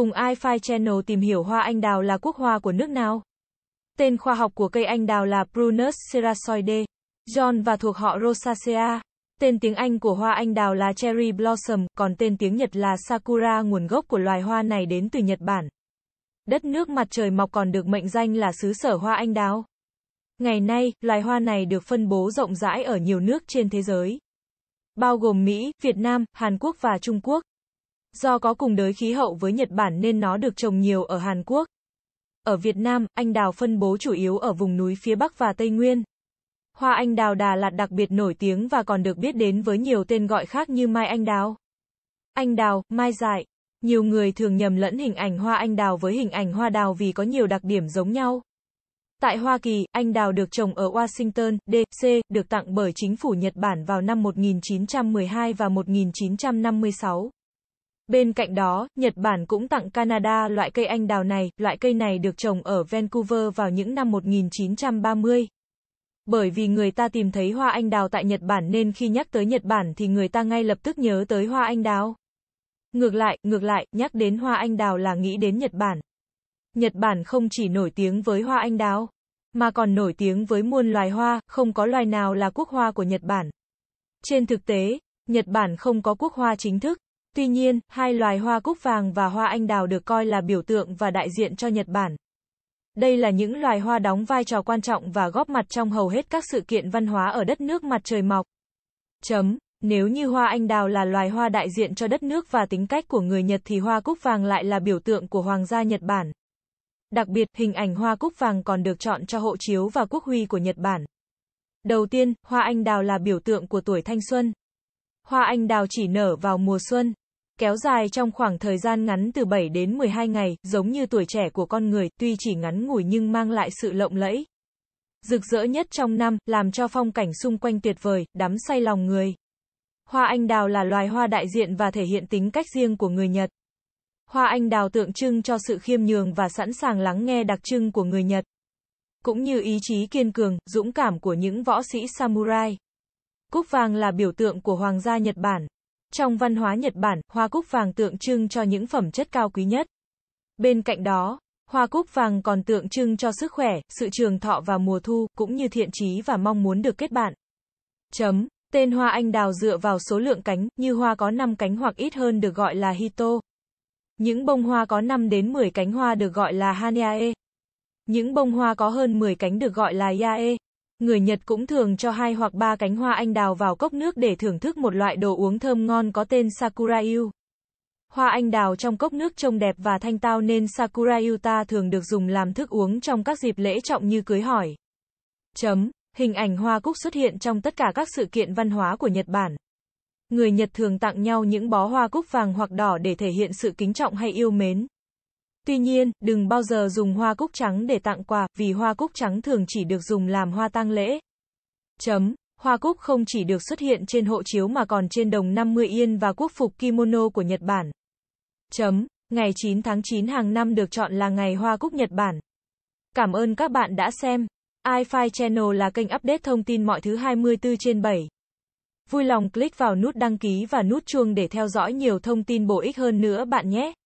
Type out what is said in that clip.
Cùng iFi Channel tìm hiểu hoa anh đào là quốc hoa của nước nào. Tên khoa học của cây anh đào là Prunus cerasoidae, John và thuộc họ Rosacea. Tên tiếng Anh của hoa anh đào là Cherry Blossom, còn tên tiếng Nhật là Sakura nguồn gốc của loài hoa này đến từ Nhật Bản. Đất nước mặt trời mọc còn được mệnh danh là xứ sở hoa anh đào. Ngày nay, loài hoa này được phân bố rộng rãi ở nhiều nước trên thế giới, bao gồm Mỹ, Việt Nam, Hàn Quốc và Trung Quốc. Do có cùng đới khí hậu với Nhật Bản nên nó được trồng nhiều ở Hàn Quốc. Ở Việt Nam, anh đào phân bố chủ yếu ở vùng núi phía Bắc và Tây Nguyên. Hoa anh đào Đà Lạt đặc biệt nổi tiếng và còn được biết đến với nhiều tên gọi khác như mai anh đào, anh đào, mai dại. Nhiều người thường nhầm lẫn hình ảnh hoa anh đào với hình ảnh hoa đào vì có nhiều đặc điểm giống nhau. Tại Hoa Kỳ, anh đào được trồng ở Washington, D.C., được tặng bởi chính phủ Nhật Bản vào năm 1912 và 1956. Bên cạnh đó, Nhật Bản cũng tặng Canada loại cây anh đào này, loại cây này được trồng ở Vancouver vào những năm 1930. Bởi vì người ta tìm thấy hoa anh đào tại Nhật Bản nên khi nhắc tới Nhật Bản thì người ta ngay lập tức nhớ tới hoa anh đào. Ngược lại, ngược lại, nhắc đến hoa anh đào là nghĩ đến Nhật Bản. Nhật Bản không chỉ nổi tiếng với hoa anh đào, mà còn nổi tiếng với muôn loài hoa, không có loài nào là quốc hoa của Nhật Bản. Trên thực tế, Nhật Bản không có quốc hoa chính thức, Tuy nhiên, hai loài hoa cúc vàng và hoa anh đào được coi là biểu tượng và đại diện cho Nhật Bản. Đây là những loài hoa đóng vai trò quan trọng và góp mặt trong hầu hết các sự kiện văn hóa ở đất nước mặt trời mọc. Chấm. Nếu như hoa anh đào là loài hoa đại diện cho đất nước và tính cách của người Nhật thì hoa cúc vàng lại là biểu tượng của hoàng gia Nhật Bản. Đặc biệt, hình ảnh hoa cúc vàng còn được chọn cho hộ chiếu và quốc huy của Nhật Bản. Đầu tiên, hoa anh đào là biểu tượng của tuổi thanh xuân. Hoa anh đào chỉ nở vào mùa xuân kéo dài trong khoảng thời gian ngắn từ 7 đến 12 ngày, giống như tuổi trẻ của con người, tuy chỉ ngắn ngủi nhưng mang lại sự lộng lẫy. Rực rỡ nhất trong năm, làm cho phong cảnh xung quanh tuyệt vời, đắm say lòng người. Hoa anh đào là loài hoa đại diện và thể hiện tính cách riêng của người Nhật. Hoa anh đào tượng trưng cho sự khiêm nhường và sẵn sàng lắng nghe đặc trưng của người Nhật. Cũng như ý chí kiên cường, dũng cảm của những võ sĩ samurai. Cúc vàng là biểu tượng của hoàng gia Nhật Bản. Trong văn hóa Nhật Bản, hoa cúc vàng tượng trưng cho những phẩm chất cao quý nhất. Bên cạnh đó, hoa cúc vàng còn tượng trưng cho sức khỏe, sự trường thọ và mùa thu, cũng như thiện trí và mong muốn được kết bạn. Chấm. Tên hoa anh đào dựa vào số lượng cánh, như hoa có 5 cánh hoặc ít hơn được gọi là Hito. Những bông hoa có 5 đến 10 cánh hoa được gọi là Hanae. Những bông hoa có hơn 10 cánh được gọi là Yae. Người Nhật cũng thường cho hai hoặc ba cánh hoa anh đào vào cốc nước để thưởng thức một loại đồ uống thơm ngon có tên Sakurayu. Hoa anh đào trong cốc nước trông đẹp và thanh tao nên Sakurayu ta thường được dùng làm thức uống trong các dịp lễ trọng như cưới hỏi. Chấm. Hình ảnh hoa cúc xuất hiện trong tất cả các sự kiện văn hóa của Nhật Bản. Người Nhật thường tặng nhau những bó hoa cúc vàng hoặc đỏ để thể hiện sự kính trọng hay yêu mến. Tuy nhiên, đừng bao giờ dùng hoa cúc trắng để tặng quà, vì hoa cúc trắng thường chỉ được dùng làm hoa tang lễ. Chấm. Hoa cúc không chỉ được xuất hiện trên hộ chiếu mà còn trên đồng 50 yên và quốc phục kimono của Nhật Bản. Chấm. Ngày 9 tháng 9 hàng năm được chọn là ngày Hoa cúc Nhật Bản. Cảm ơn các bạn đã xem. iFi Channel là kênh update thông tin mọi thứ 24 trên 7. Vui lòng click vào nút đăng ký và nút chuông để theo dõi nhiều thông tin bổ ích hơn nữa bạn nhé.